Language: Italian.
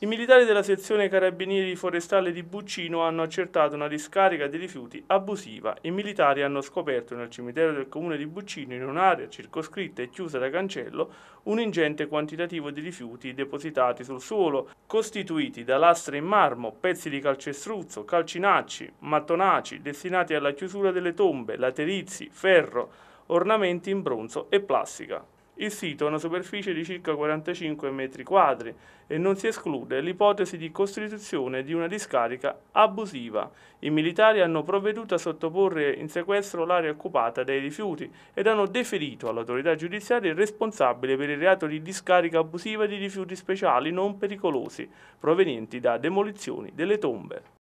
I militari della sezione Carabinieri Forestale di Buccino hanno accertato una discarica di rifiuti abusiva. I militari hanno scoperto nel cimitero del comune di Buccino, in un'area circoscritta e chiusa da cancello, un ingente quantitativo di rifiuti depositati sul suolo, costituiti da lastre in marmo, pezzi di calcestruzzo, calcinacci, mattonaci, destinati alla chiusura delle tombe, laterizi, ferro, ornamenti in bronzo e plastica. Il sito ha una superficie di circa 45 metri quadri e non si esclude l'ipotesi di costituzione di una discarica abusiva. I militari hanno provveduto a sottoporre in sequestro l'area occupata dai rifiuti ed hanno deferito all'autorità giudiziaria il responsabile per il reato di discarica abusiva di rifiuti speciali non pericolosi provenienti da demolizioni delle tombe.